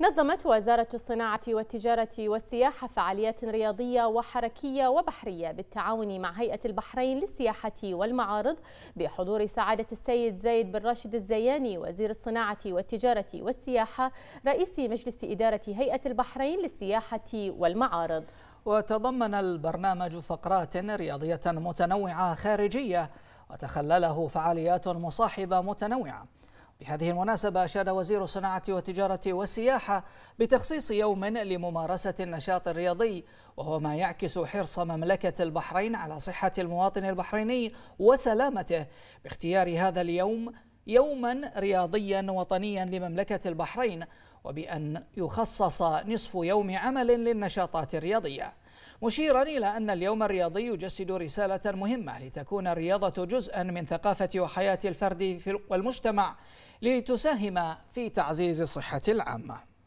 نظمت وزارة الصناعة والتجارة والسياحة فعاليات رياضية وحركية وبحرية بالتعاون مع هيئة البحرين للسياحة والمعارض بحضور سعادة السيد زايد بن راشد الزياني وزير الصناعة والتجارة والسياحة رئيس مجلس إدارة هيئة البحرين للسياحة والمعارض وتضمن البرنامج فقرات رياضية متنوعة خارجية وتخلله فعاليات مصاحبة متنوعة بهذه المناسبة أشاد وزير الصناعة والتجارة والسياحة بتخصيص يوم لممارسة النشاط الرياضي وهو ما يعكس حرص مملكة البحرين على صحة المواطن البحريني وسلامته باختيار هذا اليوم يوما رياضيا وطنيا لمملكة البحرين وبأن يخصص نصف يوم عمل للنشاطات الرياضية مشيرا إلى أن اليوم الرياضي يجسد رسالة مهمة لتكون الرياضة جزءا من ثقافة وحياة الفرد والمجتمع لتساهم في تعزيز الصحة العامة